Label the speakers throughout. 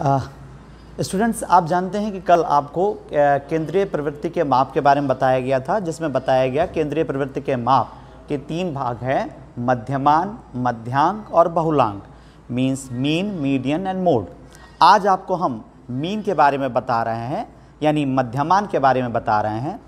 Speaker 1: students आप जानते हैं कि कल आपको केंद्रीय प्रवृत्ति के माप के बारे में बताया गया था जिसमें बताया गया केंद्रीय प्रवृत्ति के माप के तीन भाग हैं मध्यमान मध्यांक और बहुलांक means mean median and mode आज आपको हम मीन के बारे में बता रहे हैं यानी मध्यमान के बारे में बता रहे हैं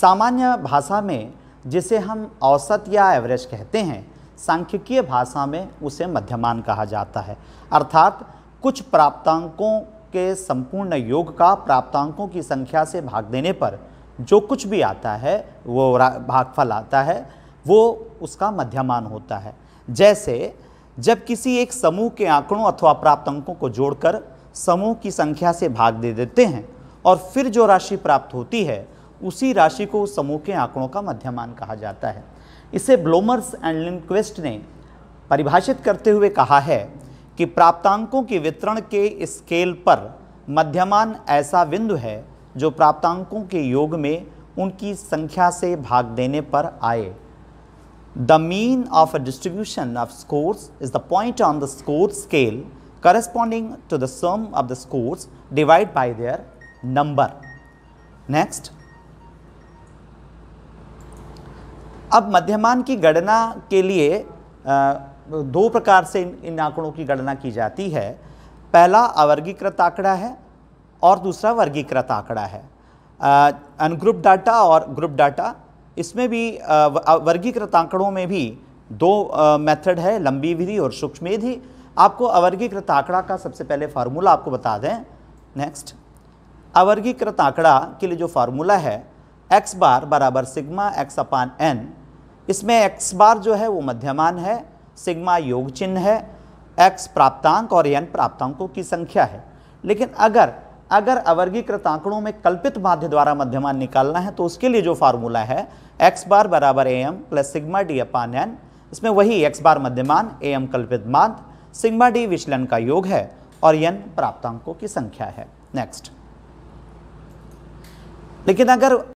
Speaker 1: सामान्य भाषा में जिसे हम औसत या एवरेज कहते हैं सांख्यिकीय भाषा में उसे मध्यमान कहा जाता है अर्थात कुछ प्राप्तांकों के संपूर्ण योग का प्राप्तांकों की संख्या से भाग देने पर जो कुछ भी आता है वो भागफल आता है वो उसका मध्यमान होता है जैसे जब किसी एक समूह के आंकड़ों अथवा प्राप्त अंकों को जोड़कर समूह की संख्या से भाग दे देते हैं और फिर जो राशि प्राप्त होती है उसी राशि को उस समूह के आंकड़ों का मध्यमान कहा जाता है इसे ब्लोमर्स एंड लिंक्वेस्ट ने परिभाषित करते हुए कहा है कि प्राप्तांकों के वितरण के स्केल पर मध्यमान ऐसा बिंदु है जो प्राप्तांकों के योग में उनकी संख्या से भाग देने पर आए the mean of a distribution of scores is the point on the score scale corresponding to the sum of the scores divide by their number next अब मध्यमान की गणना के लिए आ, दो प्रकार से इन इन आंकड़ों की गणना की जाती है पहला अवर्गीकृत आंकड़ा है और दूसरा वर्गीकृत आंकड़ा है अनग्रुप डाटा और ग्रुप डाटा इसमें भी वर्गीकृत आंकड़ों में भी दो मेथड है लंबी विधि और सूक्ष्म विधि आपको अवर्गीकृत आंकड़ा का सबसे पहले फार्मूला आपको बता दें नेक्स्ट अवर्गीकृत आंकड़ा के लिए जो फार्मूला है एक्स बार बराबर सिग्मा एक्स अपान एन इसमें एक्स बार जो है वो मध्यमान है सिग्मा योग चिन्ह है एक्स प्राप्तांक और एन प्राप्तांकों की संख्या है लेकिन अगर अगर अवर्गीकृत आंकड़ों में कल्पित माध्य द्वारा मध्यमान निकालना है तो उसके लिए जो फार्मूला है एक्स बार बराबर A M plus sigma D upon N इसमें वही एक्स बार मध्यमान ए एम कल्पित माध्य सिग्मा डी विचलन का योग है और एन प्राप्तांकों की संख्या है नेक्स्ट लेकिन अगर